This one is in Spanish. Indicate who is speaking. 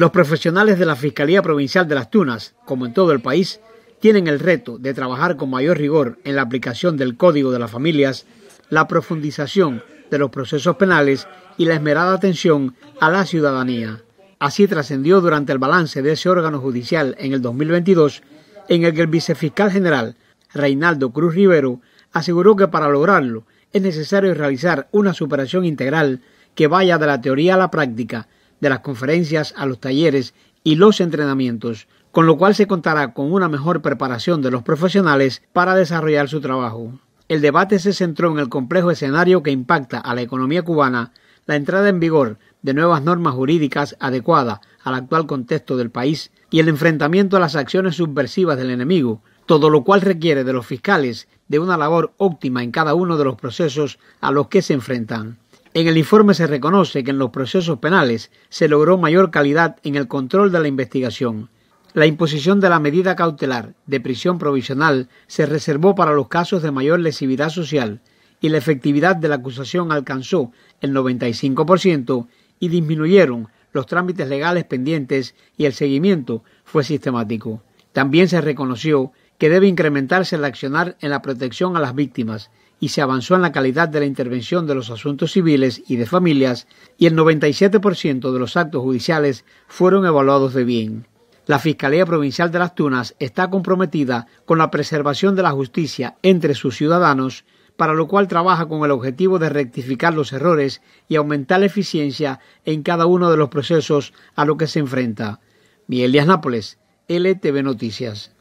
Speaker 1: Los profesionales de la Fiscalía Provincial de Las Tunas, como en todo el país, tienen el reto de trabajar con mayor rigor en la aplicación del Código de las Familias, la profundización de los procesos penales y la esmerada atención a la ciudadanía. Así trascendió durante el balance de ese órgano judicial en el 2022, en el que el vicefiscal general Reinaldo Cruz Rivero aseguró que para lograrlo es necesario realizar una superación integral que vaya de la teoría a la práctica de las conferencias a los talleres y los entrenamientos, con lo cual se contará con una mejor preparación de los profesionales para desarrollar su trabajo. El debate se centró en el complejo escenario que impacta a la economía cubana la entrada en vigor de nuevas normas jurídicas adecuadas al actual contexto del país y el enfrentamiento a las acciones subversivas del enemigo, todo lo cual requiere de los fiscales de una labor óptima en cada uno de los procesos a los que se enfrentan. En el informe se reconoce que en los procesos penales se logró mayor calidad en el control de la investigación. La imposición de la medida cautelar de prisión provisional se reservó para los casos de mayor lesividad social y la efectividad de la acusación alcanzó el 95% y disminuyeron los trámites legales pendientes y el seguimiento fue sistemático. También se reconoció que debe incrementarse el accionar en la protección a las víctimas y se avanzó en la calidad de la intervención de los asuntos civiles y de familias y el 97% de los actos judiciales fueron evaluados de bien. La Fiscalía Provincial de las Tunas está comprometida con la preservación de la justicia entre sus ciudadanos, para lo cual trabaja con el objetivo de rectificar los errores y aumentar la eficiencia en cada uno de los procesos a los que se enfrenta. Miguel Díaz Nápoles, LTV Noticias.